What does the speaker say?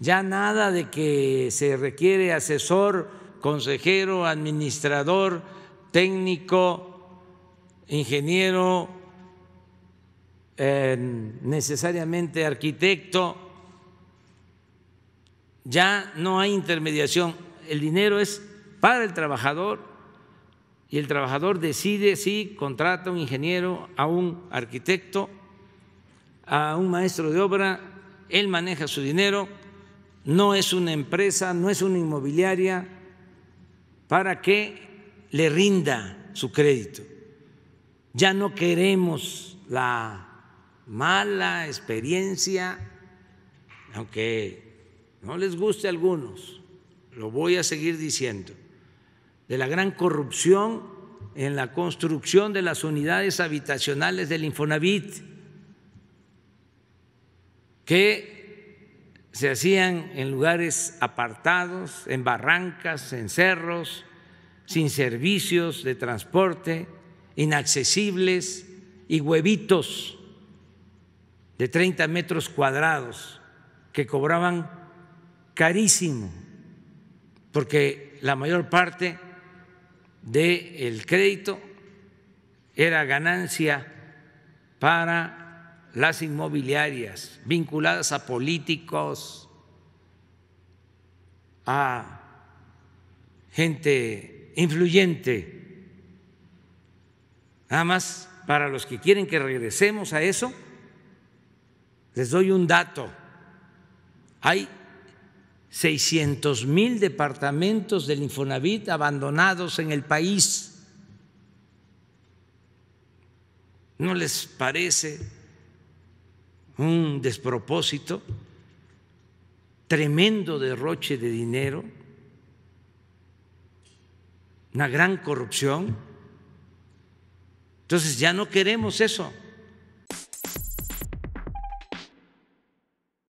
Ya nada de que se requiere asesor, consejero, administrador, técnico, ingeniero, eh, necesariamente arquitecto. Ya no hay intermediación. El dinero es para el trabajador y el trabajador decide si contrata a un ingeniero, a un arquitecto, a un maestro de obra, él maneja su dinero no es una empresa, no es una inmobiliaria para que le rinda su crédito. Ya no queremos la mala experiencia, aunque no les guste a algunos, lo voy a seguir diciendo, de la gran corrupción en la construcción de las unidades habitacionales del Infonavit, que se hacían en lugares apartados, en barrancas, en cerros, sin servicios de transporte, inaccesibles y huevitos de 30 metros cuadrados que cobraban carísimo, porque la mayor parte del crédito era ganancia para las inmobiliarias vinculadas a políticos, a gente influyente. Nada más para los que quieren que regresemos a eso, les doy un dato. Hay 600 mil departamentos del Infonavit abandonados en el país. ¿No les parece un despropósito, tremendo derroche de dinero, una gran corrupción. Entonces ya no queremos eso.